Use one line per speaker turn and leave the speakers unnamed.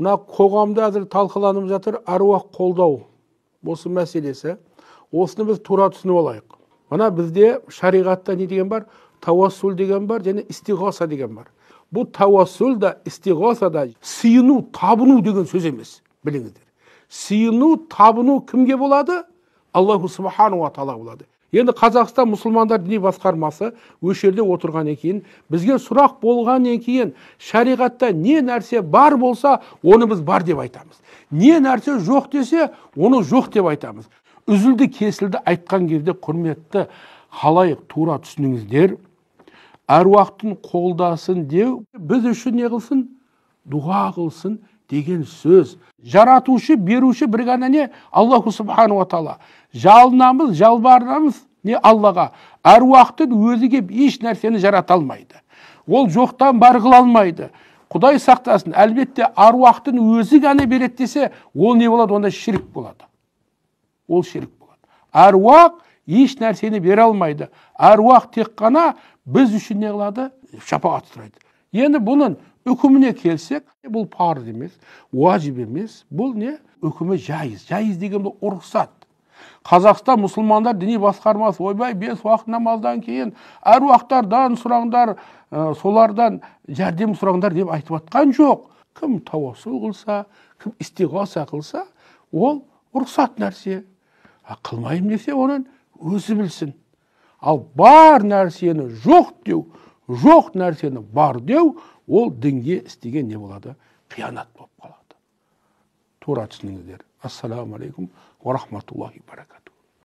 мына қоғамда әзір талқыланып жатыр аруақ қолдау осы мәселесі осыны біз тура түсініп алайық мына бізде шариғатта не деген бар тауассул деген бар және истиғаса деген бар бұл тауассул да истиғаса да сыйыну табыну деген сөз емес біліңіздер сыйыну табыну кімге болады аллаху субханала тағала болады енді қазақстан мұсылмандар діни басқармасы осы жерде отырғаннан кейін бізге сұрақ болғаннан кейін шариғатта не нәрсе бар болса оны біз бар деп айтамыз не нәрсе жоқ десе оны жоқ деп айтамыз үзілді кесілді айтқан кезде құрметті халайық тура түсініңіздер әруақтың қолдасын деу біз үшін не қылсын дұға қылсын деген сөз жаратушы беруші бір ғана не аллаху субханала тағала жалынамыз жалбарынамыз не аллаға әруақтың өзі келіп еш нәрсені жарата алмайды ол жоқтан бар қыла алмайды құдай сақтасын әлбетте аруақтың өзі ғана береді десе ол не болады онда ширк болады ол ширк болады Аруақ еш нәрсені бере алмайды Аруақ тек қана біз үшін не қылады шапағат сұрайды енді бұның үкіміне келсек бұл парыз емес уажиб емес бұл не үкімі жайыз жайыз деген бұл рұқсат қазақстан мұсылмандар діни басқармасы ойбай бес уақыт намаздан кейін әруақтардан сұраңдар солардан жәрдем сұраңдар деп айтып жатқан жоқ кім тауасул қылса кім истиғаса қылса ол рұқсат нәрсе а қылмаймын десе оның өзі білсін ал бар нәрсені жоқ деу жоқ нәрсені бар деу ол дінге істеген не болады қиянат болып қалады тура түсініңіздер ассалаумағалейкум уа рахматуллахи баракату